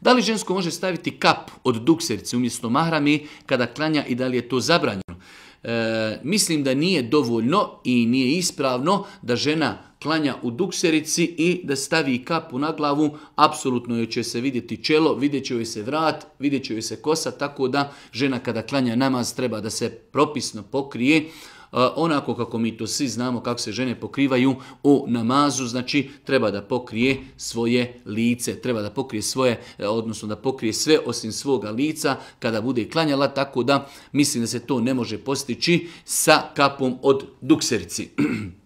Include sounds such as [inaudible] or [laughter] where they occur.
Da li žensko može staviti kap od dukserice umjesto mahrami kada klanja i da li je to zabranjeno? E, mislim da nije dovoljno i nije ispravno da žena klanja u dukserici i da stavi kapu na glavu, apsolutno joj će se vidjeti čelo, vidjet će joj se vrat, vidjet će joj se kosa, tako da žena kada klanja namaz treba da se propisno pokrije, e, onako kako mi to svi znamo kako se žene pokrivaju u namazu, znači treba da pokrije svoje lice, treba da pokrije svoje, e, odnosno da pokrije sve osim svoga lica kada bude klanjala, tako da mislim da se to ne može postići sa kapom od dukserici. [clears throat]